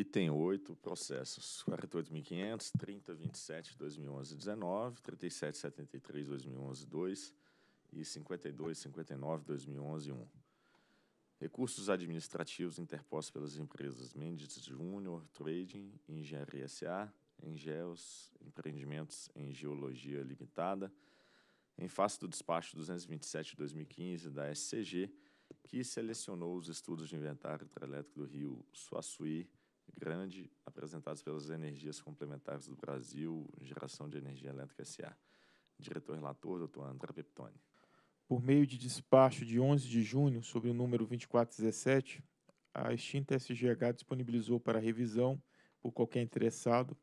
Item 8, processos 48.500, 3027, 2011, 19, 3773, 2011, 2 e 5259, 2011, 1. Recursos administrativos interpostos pelas empresas Mendes Júnior, Trading, Engenharia S.A., Engels Empreendimentos em Geologia Limitada, em face do despacho 227 2015 da SCG, que selecionou os estudos de inventário hidrelétrico do rio Suaçuí, grande apresentados pelas energias complementares do Brasil, Geração de Energia Elétrica SA. Diretor-relator, doutor André Peptoni. Por meio de despacho de 11 de junho, sobre o número 2417, a extinta SGH disponibilizou para revisão, por qualquer interessado,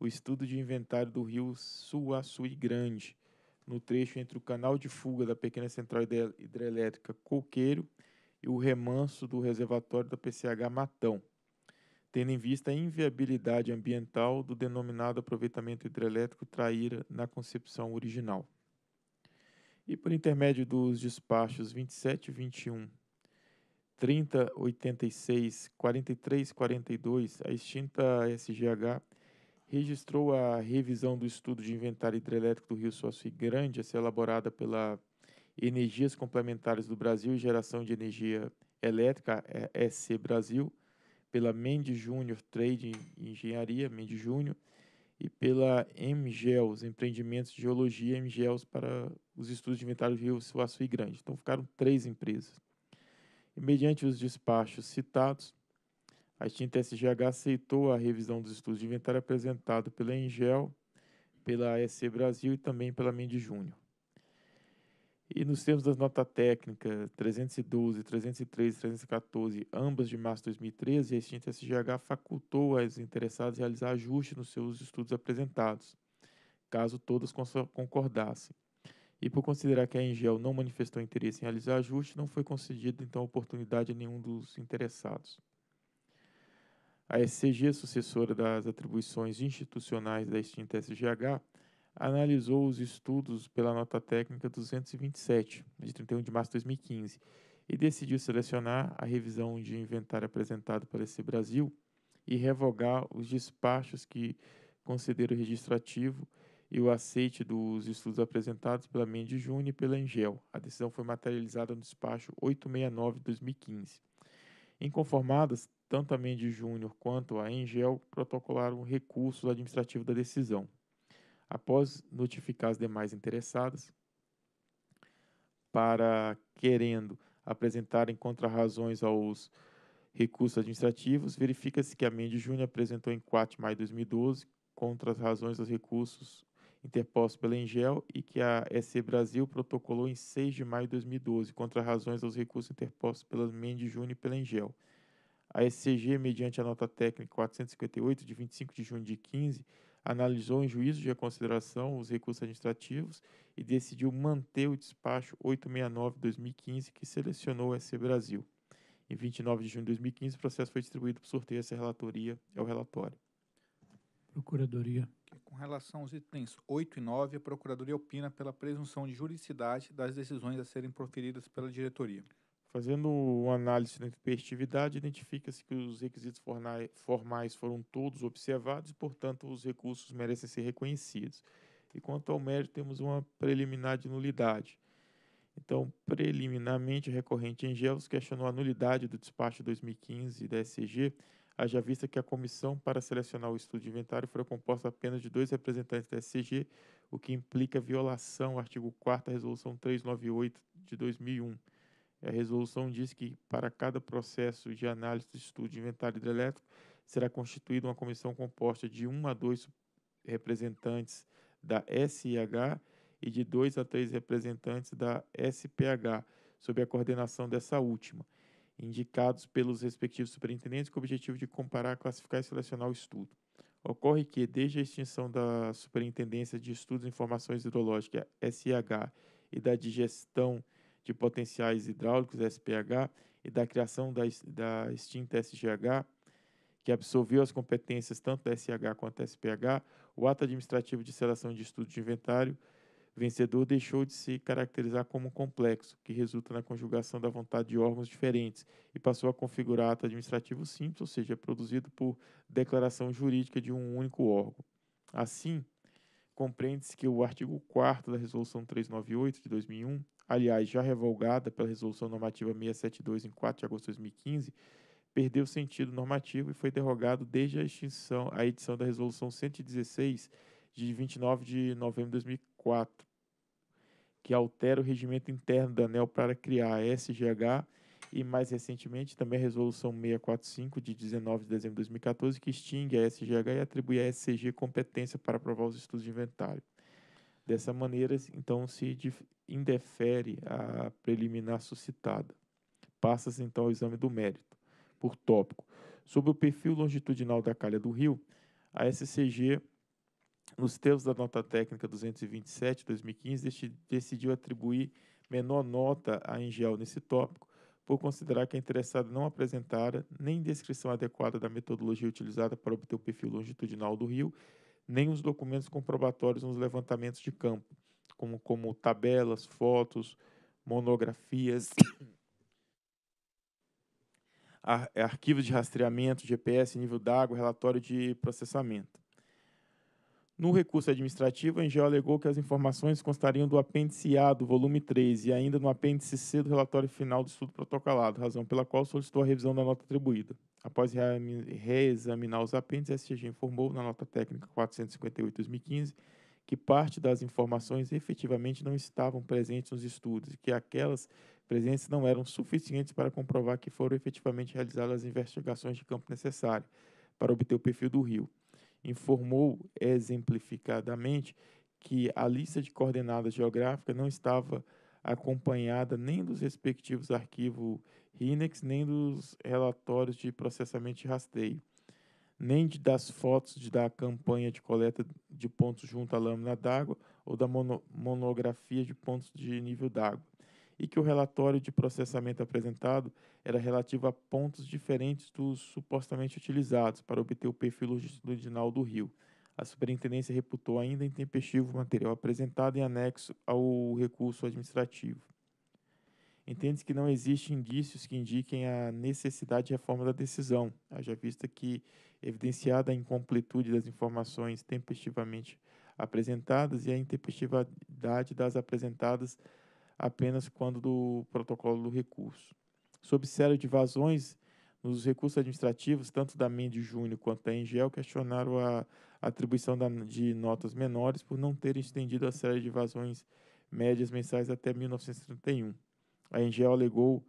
o estudo de inventário do rio Suaçuí Grande, no trecho entre o canal de fuga da pequena central hidrelétrica Coqueiro e o remanso do reservatório da PCH Matão tendo em vista a inviabilidade ambiental do denominado aproveitamento hidrelétrico traíra na concepção original. E por intermédio dos despachos 27 e 21 3086 4342, a extinta SGH registrou a revisão do estudo de inventário hidrelétrico do Rio Sócio Grande, a ser elaborada pela Energias Complementares do Brasil e Geração de Energia Elétrica, SC é, Brasil, pela Mendes Júnior Trade e Engenharia, Mendes Júnior, e pela MGELS, Empreendimentos de Geologia MGELS para os estudos de inventário de Rio Suaçu e Grande. Então ficaram três empresas. E mediante os despachos citados, a extinta SGH aceitou a revisão dos estudos de inventário apresentado pela Engel, pela SC Brasil e também pela Mendes Júnior. E nos termos das notas técnicas 312, 313 314, ambas de março de 2013, a extinta SGH facultou aos interessados realizar ajustes nos seus estudos apresentados, caso todas concordassem. E por considerar que a Engel não manifestou interesse em realizar ajuste, não foi concedida então oportunidade a nenhum dos interessados. A SCG, sucessora das atribuições institucionais da extinta SGH, analisou os estudos pela nota técnica 227, de 31 de março de 2015, e decidiu selecionar a revisão de inventário apresentada pela esse Brasil e revogar os despachos que concederam o registro ativo e o aceite dos estudos apresentados pela Mendes Júnior e pela Engel. A decisão foi materializada no despacho 869 de 2015. Inconformadas, tanto a Mendes Júnior quanto a Engel protocolaram recursos administrativos da decisão após notificar as demais interessadas, para querendo apresentarem contrarrazões aos recursos administrativos, verifica-se que a Mendes Júnior apresentou em 4 de maio de 2012 contrarrazões aos recursos interpostos pela Engel e que a SC Brasil protocolou em 6 de maio de 2012 contrarrazões aos recursos interpostos pelas Mendes Júnior e pela Engel. A SCG, mediante a nota técnica 458 de 25 de junho de 15, analisou em juízo de reconsideração os recursos administrativos e decidiu manter o despacho 869-2015 que selecionou o SC Brasil. Em 29 de junho de 2015, o processo foi distribuído por sorteio essa relatoria é o relatório. Procuradoria. Com relação aos itens 8 e 9, a Procuradoria opina pela presunção de juridicidade das decisões a serem proferidas pela diretoria. Fazendo uma análise da imperatividade, identifica-se que os requisitos formais foram todos observados e, portanto, os recursos merecem ser reconhecidos. E quanto ao mérito, temos uma preliminar de nulidade. Então, preliminarmente, a recorrente Engelos questionou a nulidade do despacho 2015 da SCG, haja vista que a comissão para selecionar o estudo de inventário foi composta apenas de dois representantes da SCG, o que implica violação ao artigo 4 da Resolução 398 de 2001 a resolução diz que para cada processo de análise, do estudo de inventário hidrelétrico será constituída uma comissão composta de um a dois representantes da SIH e de dois a três representantes da SPH, sob a coordenação dessa última, indicados pelos respectivos superintendentes com o objetivo de comparar, classificar e selecionar o estudo. Ocorre que, desde a extinção da Superintendência de Estudos e Informações Hidrológicas, SIH, e da digestão Gestão de potenciais hidráulicos, SPH, e da criação da, da extinta SGH, que absorveu as competências tanto da SH quanto da SPH, o ato administrativo de seleção de estudo de inventário vencedor deixou de se caracterizar como complexo, que resulta na conjugação da vontade de órgãos diferentes, e passou a configurar ato administrativo simples, ou seja, produzido por declaração jurídica de um único órgão. Assim, compreende-se que o artigo 4 da Resolução 398 de 2001 aliás, já revogada pela Resolução Normativa 672, em 4 de agosto de 2015, perdeu sentido normativo e foi derrogado desde a extinção, a edição da Resolução 116, de 29 de novembro de 2004, que altera o regimento interno da ANEL para criar a SGH e, mais recentemente, também a Resolução 645, de 19 de dezembro de 2014, que extingue a SGH e atribui à SCG competência para aprovar os estudos de inventário. Dessa maneira, então, se indefere a preliminar suscitada. Passa-se, então, ao exame do mérito, por tópico. Sobre o perfil longitudinal da calha do rio, a SCG, nos termos da nota técnica 227, 2015, decidiu atribuir menor nota à Engel nesse tópico, por considerar que a é interessada não apresentara nem descrição adequada da metodologia utilizada para obter o perfil longitudinal do rio nem os documentos comprobatórios nos levantamentos de campo, como, como tabelas, fotos, monografias, ar, é arquivos de rastreamento, GPS, nível d'água, relatório de processamento. No recurso administrativo, a ANGEL alegou que as informações constariam do apêndice A do volume 3 e ainda no apêndice C do relatório final do estudo protocolado, razão pela qual solicitou a revisão da nota atribuída. Após reexaminar os apêndices, a STG informou na nota técnica 458-2015 que parte das informações efetivamente não estavam presentes nos estudos e que aquelas presentes não eram suficientes para comprovar que foram efetivamente realizadas as investigações de campo necessárias para obter o perfil do rio informou exemplificadamente que a lista de coordenadas geográficas não estava acompanhada nem dos respectivos arquivos RINEX, nem dos relatórios de processamento de rasteio, nem de, das fotos de, da campanha de coleta de pontos junto à lâmina d'água ou da mono, monografia de pontos de nível d'água e que o relatório de processamento apresentado era relativo a pontos diferentes dos supostamente utilizados para obter o perfil longitudinal do rio. A superintendência reputou ainda intempestivo o material apresentado em anexo ao recurso administrativo. Entende-se que não existem indícios que indiquem a necessidade de reforma da decisão, haja vista que, evidenciada a incompletude das informações tempestivamente apresentadas e a intempestividade das apresentadas apenas quando do protocolo do recurso. Sob série de vazões nos recursos administrativos, tanto da MEN de quanto da Engel, questionaram a atribuição da, de notas menores por não terem estendido a série de vazões médias mensais até 1931. A Engel alegou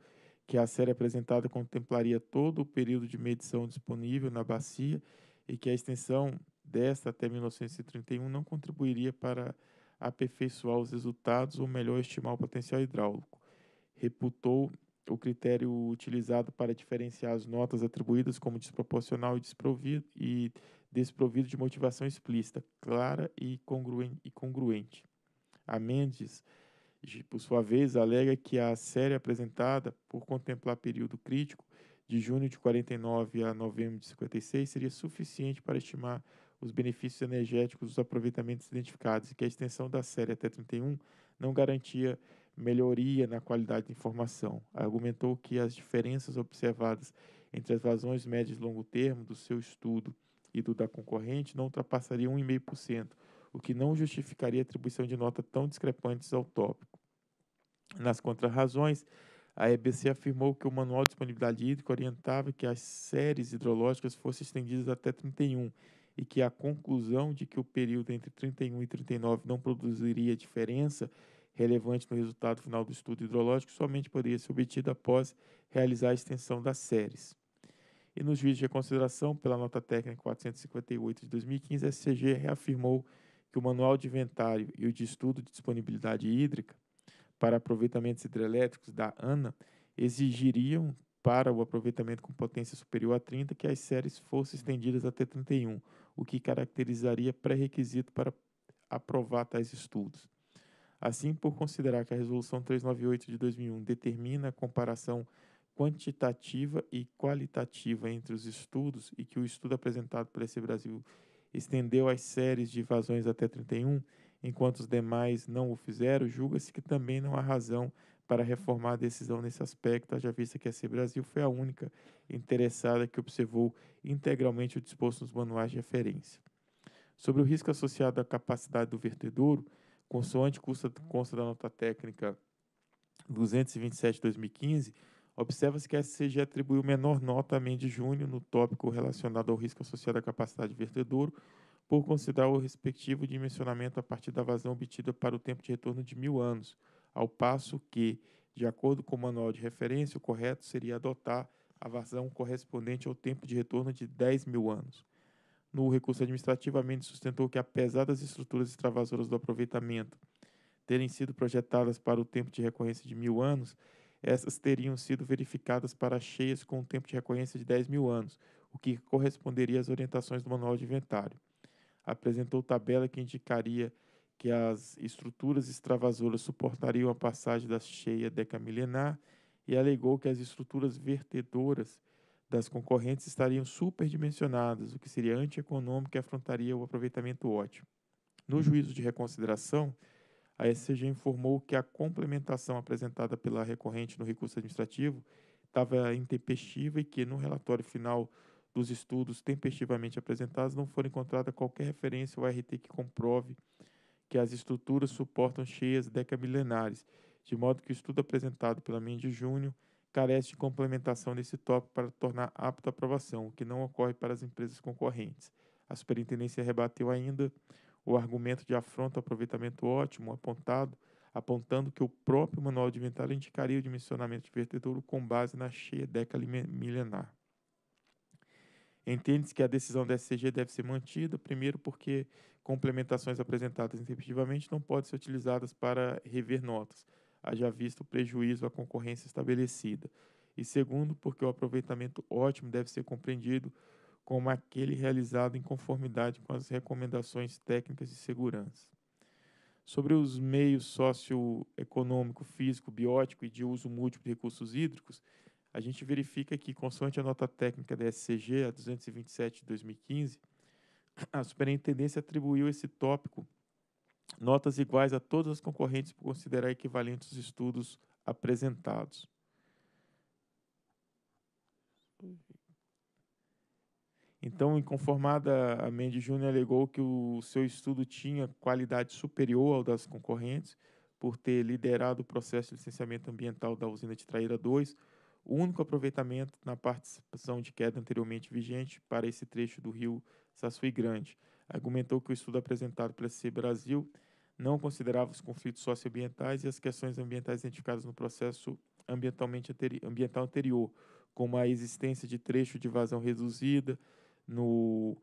que a série apresentada contemplaria todo o período de medição disponível na bacia e que a extensão desta até 1931 não contribuiria para aperfeiçoar os resultados ou melhor estimar o potencial hidráulico. Reputou o critério utilizado para diferenciar as notas atribuídas como desproporcional e desprovido, e desprovido de motivação explícita, clara e congruente. A Mendes, por sua vez, alega que a série apresentada, por contemplar período crítico de junho de 49 a novembro de 56, seria suficiente para estimar os benefícios energéticos dos aproveitamentos identificados e que a extensão da série até 31 não garantia melhoria na qualidade de informação. Argumentou que as diferenças observadas entre as vazões médias e longo termo do seu estudo e do da concorrente não ultrapassariam 1,5%, o que não justificaria a atribuição de nota tão discrepantes ao tópico. Nas contrarrazões, a EBC afirmou que o Manual de Disponibilidade Hídrica orientava que as séries hidrológicas fossem estendidas até 31 e que a conclusão de que o período entre 31 e 39 não produziria diferença relevante no resultado final do estudo hidrológico somente poderia ser obtida após realizar a extensão das séries. E nos juízes de reconsideração, pela nota técnica 458 de 2015, a SCG reafirmou que o manual de inventário e o de estudo de disponibilidade hídrica para aproveitamentos hidrelétricos da ANA exigiriam para o aproveitamento com potência superior a 30 que as séries fossem estendidas até 31, o que caracterizaria pré-requisito para aprovar tais estudos. Assim, por considerar que a Resolução 398 de 2001 determina a comparação quantitativa e qualitativa entre os estudos e que o estudo apresentado pela EC Brasil estendeu as séries de invasões até 31, enquanto os demais não o fizeram, julga-se que também não há razão para reformar a decisão nesse aspecto, haja vista que a C Brasil foi a única interessada que observou integralmente o disposto nos manuais de referência. Sobre o risco associado à capacidade do vertedouro, consoante custa, consta da nota técnica 227-2015, observa-se que a SCG atribuiu menor nota a Mendes junho no tópico relacionado ao risco associado à capacidade do vertedouro, por considerar o respectivo dimensionamento a partir da vazão obtida para o tempo de retorno de mil anos, ao passo que, de acordo com o manual de referência, o correto seria adotar a vazão correspondente ao tempo de retorno de 10 mil anos. No recurso administrativamente sustentou que, apesar das estruturas extravasoras do aproveitamento terem sido projetadas para o tempo de recorrência de mil anos, essas teriam sido verificadas para cheias com um tempo de recorrência de 10 mil anos, o que corresponderia às orientações do manual de inventário. Apresentou tabela que indicaria que as estruturas extravasoras suportariam a passagem da cheia decamilenar e alegou que as estruturas vertedoras das concorrentes estariam superdimensionadas, o que seria antieconômico e afrontaria o aproveitamento ótimo. No juízo de reconsideração, a SCG informou que a complementação apresentada pela recorrente no recurso administrativo estava intempestiva e que, no relatório final dos estudos tempestivamente apresentados, não foi encontrada qualquer referência ao RT que comprove que as estruturas suportam cheias decamilenares, de modo que o estudo apresentado pela Mendes Júnior carece de complementação nesse tópico para tornar apta a aprovação, o que não ocorre para as empresas concorrentes. A superintendência rebateu ainda o argumento de afronta ao aproveitamento ótimo apontado, apontando que o próprio manual de inventário indicaria o dimensionamento de vertedouro com base na cheia década milenar. Entende-se que a decisão da SCG deve ser mantida, primeiro porque complementações apresentadas interpretivamente não podem ser utilizadas para rever notas, haja visto o prejuízo à concorrência estabelecida. E segundo, porque o aproveitamento ótimo deve ser compreendido como aquele realizado em conformidade com as recomendações técnicas de segurança. Sobre os meios socioeconômico, físico, biótico e de uso múltiplo de recursos hídricos, a gente verifica que, consoante a nota técnica da SCG, a 227 de 2015, a superintendência atribuiu esse tópico notas iguais a todas as concorrentes por considerar equivalentes os estudos apresentados. Então, inconformada, a Mendes Júnior alegou que o seu estudo tinha qualidade superior ao das concorrentes por ter liderado o processo de licenciamento ambiental da usina de Traíra 2, o único aproveitamento na participação de queda anteriormente vigente para esse trecho do rio Sassui Grande. Argumentou que o estudo apresentado pela CC Brasil não considerava os conflitos socioambientais e as questões ambientais identificadas no processo ambientalmente anteri ambiental anterior, como a existência de trecho de vazão reduzida no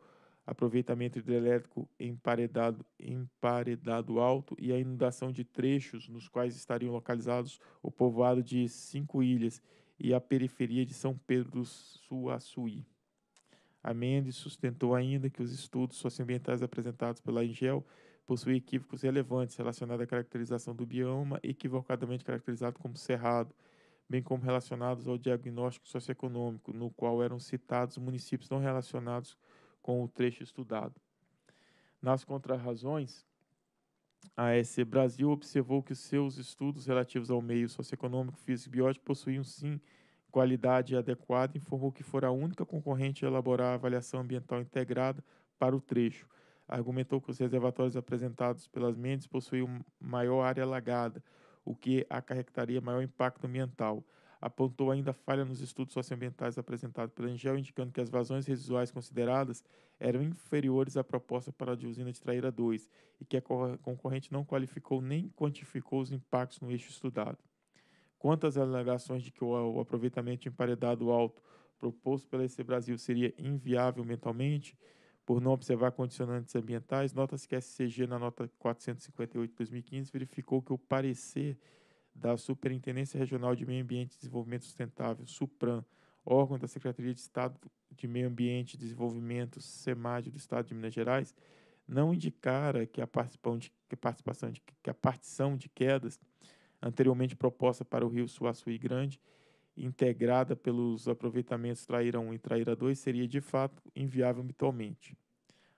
aproveitamento hidrelétrico emparedado, emparedado alto e a inundação de trechos nos quais estariam localizados o povoado de cinco ilhas e a periferia de São Pedro do Suaçuí. A Mendes sustentou ainda que os estudos socioambientais apresentados pela Engel possuem equívocos relevantes relacionados à caracterização do bioma, equivocadamente caracterizado como cerrado, bem como relacionados ao diagnóstico socioeconômico, no qual eram citados municípios não relacionados com o trecho estudado. Nas contrarrazões, a AEC Brasil observou que seus estudos relativos ao meio socioeconômico, físico e biótico possuíam sim qualidade adequada e informou que fora a única concorrente a elaborar a avaliação ambiental integrada para o trecho. Argumentou que os reservatórios apresentados pelas mentes possuíam maior área alagada, o que acarretaria maior impacto ambiental apontou ainda falha nos estudos socioambientais apresentados pela Engel, indicando que as vazões residuais consideradas eram inferiores à proposta para a de usina de Traíra 2 e que a concorrente não qualificou nem quantificou os impactos no eixo estudado. Quanto às alegações de que o aproveitamento de emparedado alto proposto pela EC Brasil seria inviável mentalmente, por não observar condicionantes ambientais, nota-se que a SCG, na nota 458 de 2015, verificou que o parecer da Superintendência Regional de Meio Ambiente e Desenvolvimento Sustentável, SUPRAM, órgão da Secretaria de Estado de Meio Ambiente e Desenvolvimento, SEMAD, do Estado de Minas Gerais, não indicara que a, de, que participação de, que a partição de quedas anteriormente proposta para o rio Suaçuí Grande, integrada pelos aproveitamentos Traíra 1 e Traíra 2, seria de fato inviável habitualmente.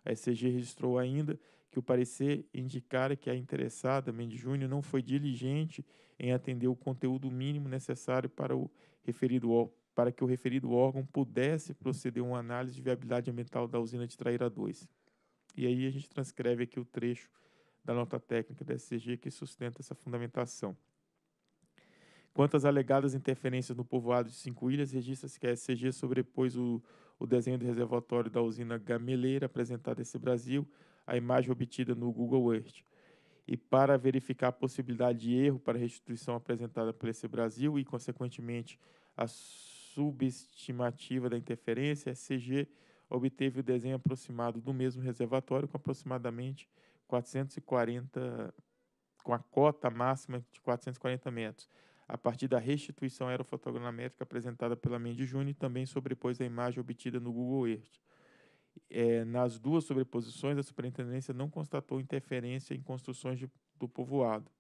A SCG registrou ainda que o parecer indicara que a interessada, Mendes Júnior, não foi diligente em atender o conteúdo mínimo necessário para, o referido, para que o referido órgão pudesse proceder a uma análise de viabilidade ambiental da usina de Traíra 2. E aí a gente transcreve aqui o trecho da nota técnica da SCG que sustenta essa fundamentação. Quanto às alegadas interferências no povoado de Cinco Ilhas, registra-se que a SCG sobrepôs o, o desenho do reservatório da usina gameleira apresentado a esse Brasil a imagem obtida no Google Earth e para verificar a possibilidade de erro para a restituição apresentada pelo EC Brasil e, consequentemente, a subestimativa da interferência, a CG obteve o desenho aproximado do mesmo reservatório com aproximadamente 440, com a cota máxima de 440 metros. A partir da restituição aerofotogramétrica apresentada pela Mendes Júnior, também sobrepôs a imagem obtida no Google Earth é, nas duas sobreposições, a superintendência não constatou interferência em construções de, do povoado,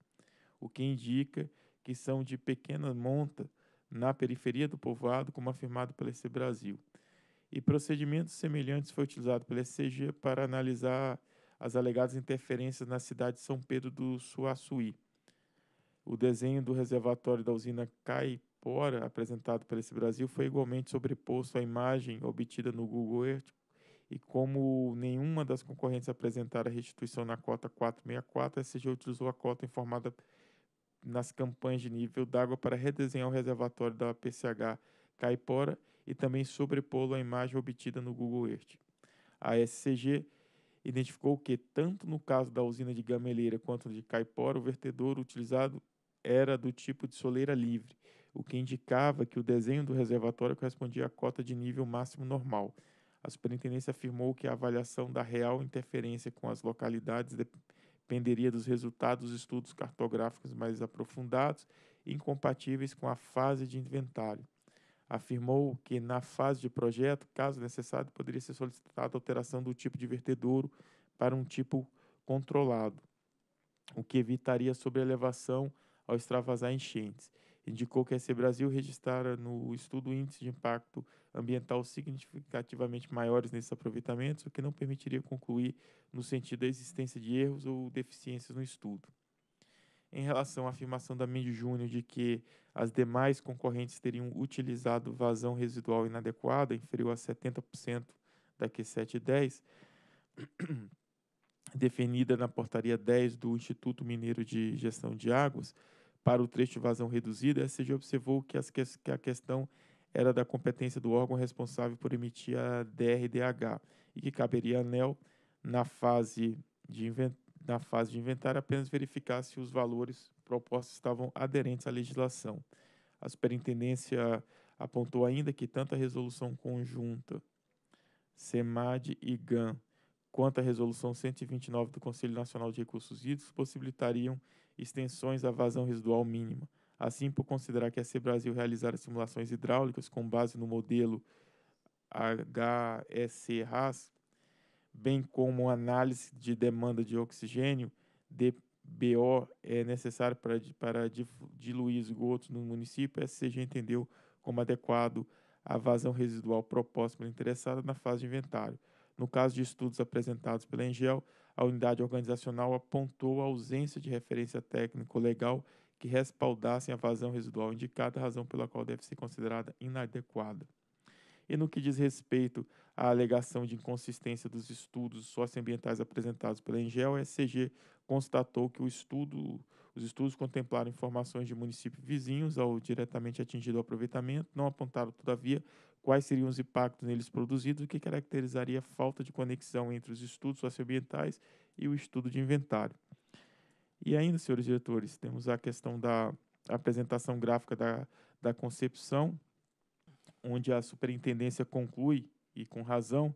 o que indica que são de pequena monta na periferia do povoado, como afirmado pela SC Brasil. E procedimentos semelhantes foi utilizado pela SCG para analisar as alegadas interferências na cidade de São Pedro do Suaçuí. O desenho do reservatório da usina Caipora, apresentado pela SC Brasil, foi igualmente sobreposto à imagem obtida no Google Earth e como nenhuma das concorrentes apresentara restituição na cota 464, a SCG utilizou a cota informada nas campanhas de nível d'água para redesenhar o reservatório da PCH Caipora e também sobrepô-lo à imagem obtida no Google Earth. A SCG identificou que, tanto no caso da usina de Gameleira quanto de Caipora, o vertedor utilizado era do tipo de soleira livre, o que indicava que o desenho do reservatório correspondia à cota de nível máximo normal, a superintendência afirmou que a avaliação da real interferência com as localidades dependeria dos resultados dos estudos cartográficos mais aprofundados incompatíveis com a fase de inventário. Afirmou que, na fase de projeto, caso necessário, poderia ser solicitada alteração do tipo de vertedouro para um tipo controlado, o que evitaria sobrelevação ao extravasar enchentes indicou que a EC Brasil registrara no estudo índice de impacto ambiental significativamente maiores nesses aproveitamentos, o que não permitiria concluir no sentido da existência de erros ou deficiências no estudo. Em relação à afirmação da Mendes Júnior de que as demais concorrentes teriam utilizado vazão residual inadequada, inferior a 70% da Q7 e 10, definida na portaria 10 do Instituto Mineiro de Gestão de Águas, para o trecho de vazão reduzida, a SCG observou que, as, que a questão era da competência do órgão responsável por emitir a DRDH e que caberia à ANEL, na fase de, invent, na fase de inventário, apenas verificar se os valores propostos estavam aderentes à legislação. A superintendência apontou ainda que tanto a resolução conjunta SEMAD e GAN quanto a resolução 129 do Conselho Nacional de Recursos Hídricos possibilitariam extensões à vazão residual mínima. Assim, por considerar que a C-Brasil realizara simulações hidráulicas com base no modelo HSE-RAS, bem como análise de demanda de oxigênio, DBO, é necessário para, para diluir esgotos no município, a SCG entendeu como adequado a vazão residual proposta pela interessada na fase de inventário. No caso de estudos apresentados pela Engel, a unidade organizacional apontou a ausência de referência técnico-legal que respaldassem a vazão residual indicada, razão pela qual deve ser considerada inadequada. E no que diz respeito à alegação de inconsistência dos estudos socioambientais apresentados pela Engel, a SCG constatou que estudo, os estudos contemplaram informações de municípios vizinhos ao diretamente atingido o aproveitamento, não apontaram, todavia, quais seriam os impactos neles produzidos, o que caracterizaria a falta de conexão entre os estudos socioambientais e o estudo de inventário. E ainda, senhores diretores, temos a questão da apresentação gráfica da, da concepção, onde a superintendência conclui, e com razão,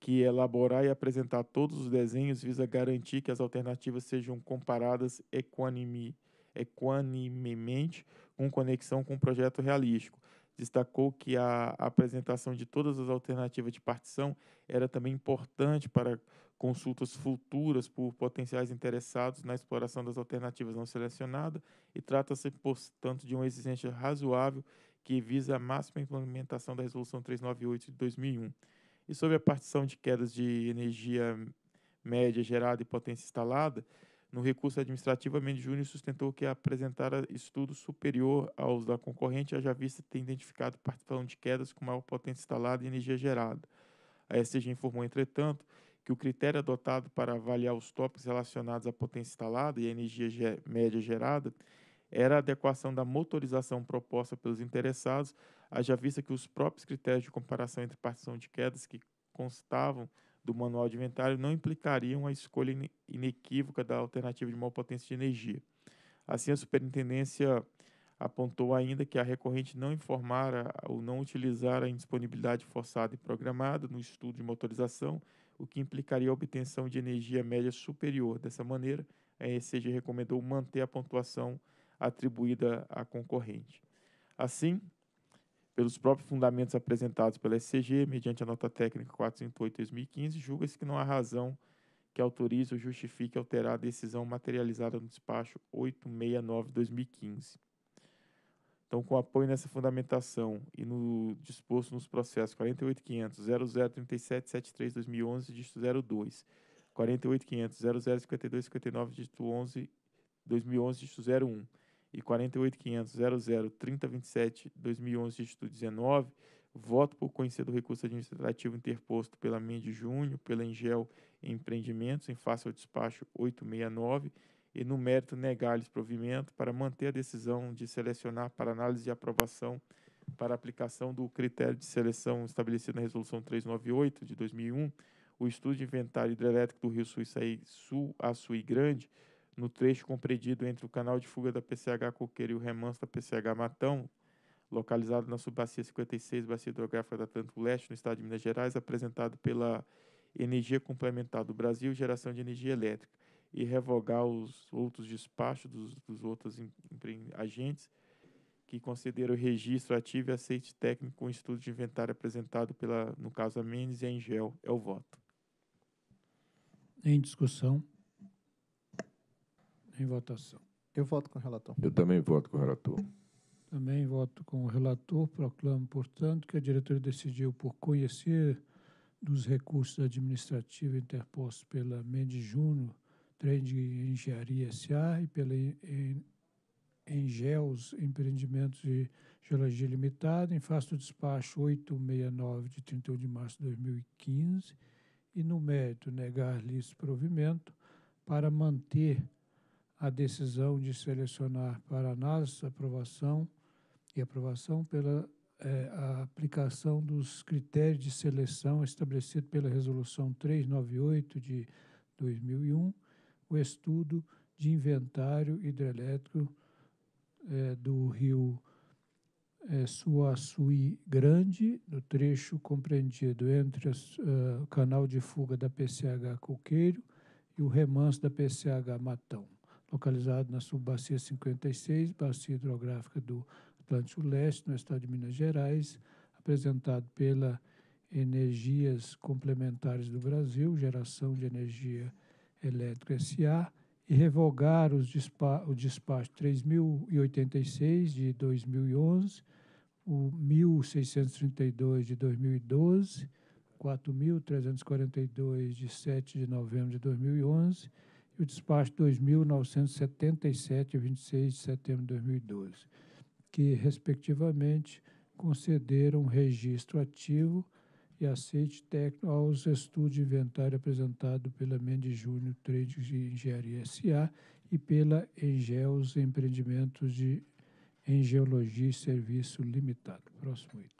que elaborar e apresentar todos os desenhos visa garantir que as alternativas sejam comparadas equanimemente com conexão com o projeto realístico, destacou que a apresentação de todas as alternativas de partição era também importante para consultas futuras por potenciais interessados na exploração das alternativas não selecionadas e trata-se, portanto, de uma exigência razoável que visa a máxima implementação da Resolução 398 de 2001. E sobre a partição de quedas de energia média gerada e potência instalada, no recurso administrativo, Mendes Júnior sustentou que apresentara estudo superior aos da concorrente, haja vista ter identificado participação de quedas com maior potência instalada e energia gerada. A SCG informou, entretanto, que o critério adotado para avaliar os tópicos relacionados à potência instalada e à energia ge média gerada era a adequação da motorização proposta pelos interessados, haja vista que os próprios critérios de comparação entre partição de quedas que constavam do manual de inventário não implicariam a escolha inequívoca da alternativa de maior potência de energia. Assim, a superintendência apontou ainda que a recorrente não informara ou não utilizar a indisponibilidade forçada e programada no estudo de motorização, o que implicaria a obtenção de energia média superior. Dessa maneira, a ECG recomendou manter a pontuação atribuída à concorrente. Assim, pelos próprios fundamentos apresentados pela SCG, mediante a nota técnica 408 2015 julga-se que não há razão que autorize ou justifique alterar a decisão materializada no despacho 869-2015. Então, com apoio nessa fundamentação e no disposto nos processos 48.500.0037.73.2011, dígito 02, 48.500.0052.59, dígito 11, 2011, dígito 01, e 48.500.00.3027.2011, dígito 19, voto por conhecer do recurso administrativo interposto pela MEI de junho, pela Engel Empreendimentos, em face ao despacho 869, e no mérito negar-lhes provimento para manter a decisão de selecionar para análise e aprovação para aplicação do critério de seleção estabelecido na Resolução 398 de 2001, o estudo de inventário hidrelétrico do Rio Suíça Sul, Açu e Grande, no trecho compreendido entre o canal de fuga da PCH Coqueiro e o remanso da PCH Matão, localizado na subbacia 56, bacia hidrográfica da Tanto Leste, no estado de Minas Gerais, apresentado pela Energia Complementar do Brasil, Geração de Energia Elétrica, e revogar os outros despachos dos, dos outros agentes que concederam o registro ativo e aceite técnico com estudo de inventário apresentado pela, no caso, a Menes e a Engel. É o voto. Em discussão. Em votação. Eu voto com o relator. Eu também voto com o relator. Também voto com o relator. Proclamo, portanto, que a diretoria decidiu por conhecer dos recursos administrativos interpostos pela Mendes Juno, Trend de Engenharia S.A. e pela Engels Empreendimentos de Geologia Limitada, em face do despacho 869 de 31 de março de 2015, e no mérito negar-lhes provimento para manter a decisão de selecionar para nós aprovação e aprovação pela é, aplicação dos critérios de seleção estabelecido pela Resolução 398 de 2001, o estudo de inventário hidrelétrico é, do rio é, Suaçuí Grande, no trecho compreendido entre uh, o canal de fuga da PCH Coqueiro e o remanso da PCH Matão localizado na subbacia 56, bacia hidrográfica do Atlântico Leste, no estado de Minas Gerais, apresentado pela Energias Complementares do Brasil, Geração de Energia Elétrica SA, e revogar os despa o despacho 3086 de 2011, o 1632 de 2012, 4.342 de 7 de novembro de 2011 o despacho 2977, 26 de setembro de 2012, que, respectivamente, concederam registro ativo e aceite técnico aos estudos de inventário apresentado pela Mendes Júnior Trade de Engenharia SA e pela Engeus Empreendimentos de Engeologia e Serviço Limitado. Próximo item.